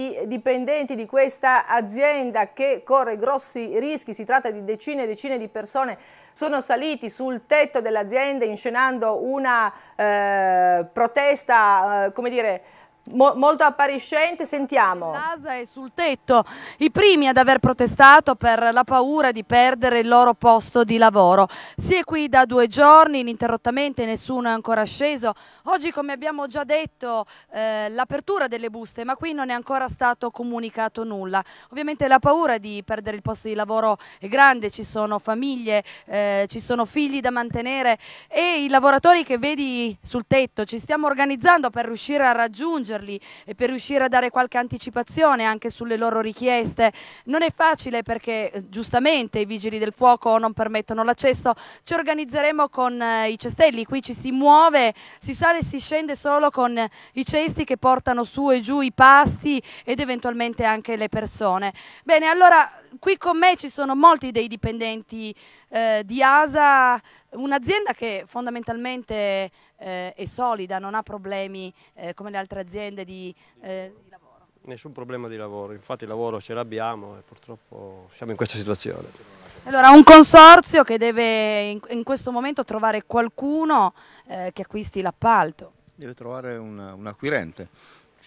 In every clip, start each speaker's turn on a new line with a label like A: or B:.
A: I dipendenti di questa azienda che corre grossi rischi, si tratta di decine e decine di persone, sono saliti sul tetto dell'azienda inscenando una eh, protesta, eh, come dire, Mo molto appariscente, sentiamo. Casa e sul tetto, i primi ad aver protestato per la paura di perdere il loro posto di lavoro. Si è qui da due giorni, ininterrottamente nessuno è ancora sceso. Oggi, come abbiamo già detto, eh, l'apertura delle buste, ma qui non è ancora stato comunicato nulla. Ovviamente la paura di perdere il posto di lavoro è grande, ci sono famiglie, eh, ci sono figli da mantenere e i lavoratori che vedi sul tetto, ci stiamo organizzando per riuscire a raggiungere raggiungerli e per riuscire a dare qualche anticipazione anche sulle loro richieste. Non è facile perché eh, giustamente i vigili del fuoco non permettono l'accesso. Ci organizzeremo con eh, i cestelli, qui ci si muove, si sale e si scende solo con eh, i cesti che portano su e giù i pasti ed eventualmente anche le persone. Bene, allora qui con me ci sono molti dei dipendenti eh, di ASA, un'azienda che fondamentalmente eh, è solida, non ha problemi eh, come le altre aziende di, eh, di, lavoro. Nessun problema di lavoro, infatti il lavoro ce l'abbiamo e purtroppo siamo in questa situazione. Allora, un consorzio che deve in, in questo momento trovare qualcuno eh, che acquisti l'appalto. Deve trovare un, un acquirente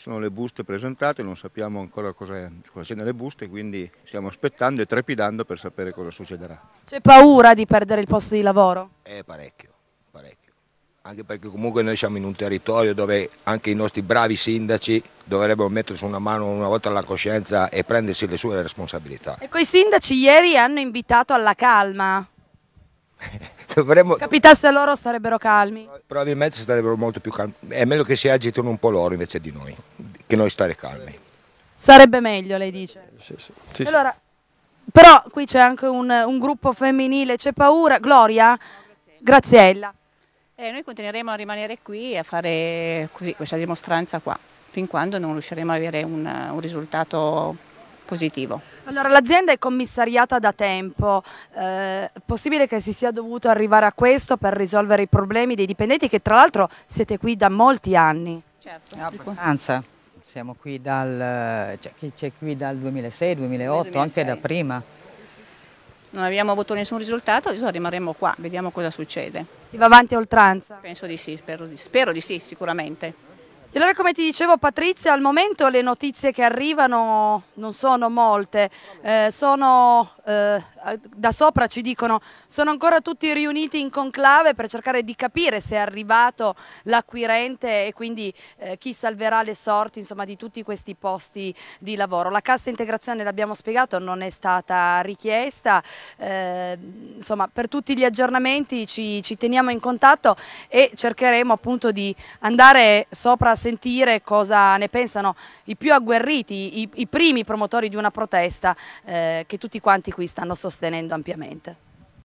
A: sono le buste presentate, non sappiamo ancora cosa, cosa c'è nelle buste, quindi stiamo aspettando e trepidando per sapere cosa succederà. C'è paura di perdere il posto di lavoro? Eh, parecchio, parecchio. Anche perché comunque noi siamo in un territorio dove anche i nostri bravi sindaci dovrebbero mettersi una mano una volta alla coscienza e prendersi le sue responsabilità. E quei sindaci ieri hanno invitato alla calma. Dovremmo... Capitasse a loro starebbero calmi. Probabilmente starebbero molto più calmi. È meglio che si agitino un po' loro invece di noi, che noi stare calmi. Sarebbe meglio, lei dice. Sì, sì. sì allora, però qui c'è anche un, un gruppo femminile, c'è paura. Gloria? Graziella. Eh, noi continueremo a rimanere qui e a fare così, questa dimostranza qua, fin quando non riusciremo ad avere un, un risultato positivo. Allora, l'azienda è commissariata da tempo, eh, possibile che si sia dovuto arrivare a questo per risolvere i problemi dei dipendenti che tra l'altro siete qui da molti anni? Certo, abbastanza. Siamo qui dal, cioè, qui dal 2006, 2008, 2006. anche da prima non abbiamo avuto nessun risultato, adesso rimarremo qua, vediamo cosa succede. Si va avanti a oltranza? Penso di sì, spero di, spero di sì, sicuramente. E allora come ti dicevo Patrizia, al momento le notizie che arrivano non sono molte, eh, sono eh, da sopra ci dicono sono ancora tutti riuniti in conclave per cercare di capire se è arrivato l'acquirente e quindi eh, chi salverà le sorti insomma, di tutti questi posti di lavoro. La cassa integrazione, l'abbiamo spiegato, non è stata richiesta, eh, insomma per tutti gli aggiornamenti ci, ci teniamo in contatto e cercheremo appunto di andare sopra a sentire cosa ne pensano i più agguerriti, i, i primi promotori di una protesta eh, che tutti quanti qui stanno sostenendo sostenendo ampiamente.